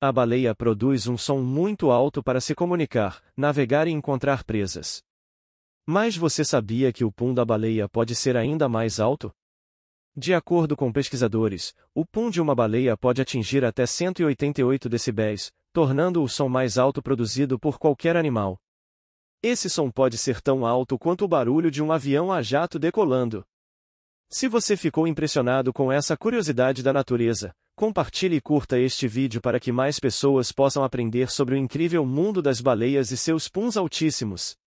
A baleia produz um som muito alto para se comunicar, navegar e encontrar presas. Mas você sabia que o pum da baleia pode ser ainda mais alto? De acordo com pesquisadores, o pum de uma baleia pode atingir até 188 decibéis, tornando o som mais alto produzido por qualquer animal. Esse som pode ser tão alto quanto o barulho de um avião a jato decolando. Se você ficou impressionado com essa curiosidade da natureza, Compartilhe e curta este vídeo para que mais pessoas possam aprender sobre o incrível mundo das baleias e seus puns altíssimos.